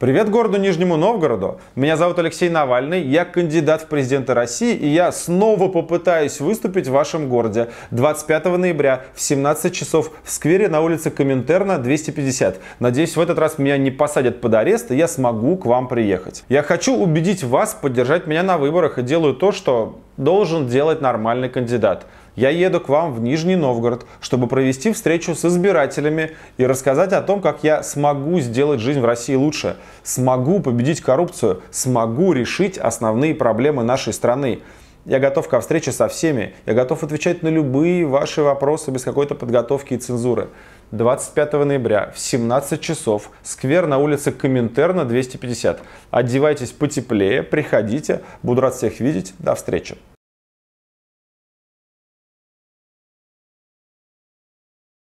Привет городу Нижнему Новгороду. Меня зовут Алексей Навальный, я кандидат в президенты России, и я снова попытаюсь выступить в вашем городе 25 ноября в 17 часов в сквере на улице Коминтерна 250. Надеюсь, в этот раз меня не посадят под арест, и я смогу к вам приехать. Я хочу убедить вас поддержать меня на выборах и делаю то, что должен делать нормальный кандидат. Я еду к вам в Нижний Новгород, чтобы провести встречу с избирателями и рассказать о том, как я смогу сделать жизнь в России лучше, смогу победить коррупцию, смогу решить основные проблемы нашей страны. Я готов ко встрече со всеми. Я готов отвечать на любые ваши вопросы без какой-то подготовки и цензуры. 25 ноября в 17 часов, сквер на улице Коминтерна 250. Одевайтесь потеплее, приходите, буду рад всех видеть. До встречи.